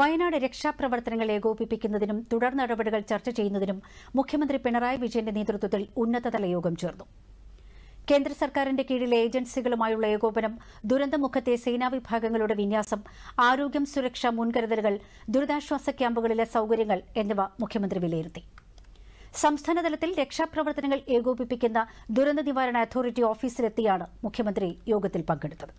വയനാട് രക്ഷാപ്രവർത്തനങ്ങൾ ഏകോപിപ്പിക്കുന്നതിനും തുടർ നടപടികൾ ചർച്ച ചെയ്യുന്നതിനും മുഖ്യമന്ത്രി പിണറായി വിജയന്റെ നേതൃത്വത്തിൽ ഉന്നതതല യോഗം ചേർന്നു കേന്ദ്ര സർക്കാരിന്റെ കീഴിലെ ഏജൻസികളുമായുള്ള ഏകോപനം ദുരന്തമുഖത്തെ സേനാ വിഭാഗങ്ങളുടെ വിന്യാസം ആരോഗ്യം സുരക്ഷ മുൻകരുതലുകൾ ദുരിതാശ്വാസ ക്യാമ്പുകളിലെ സൌകര്യങ്ങൾ എന്നിവ മുഖ്യമന്ത്രി വിലയിരുത്തി സംസ്ഥാനതലത്തിൽ രക്ഷാപ്രവർത്തനങ്ങൾ ഏകോപിപ്പിക്കുന്ന ദുരന്ത നിവാരണ അതോറിറ്റി ഓഫീസിലെത്തിയാണ് മുഖ്യമന്ത്രി യോഗത്തിൽ പങ്കെടുത്തത്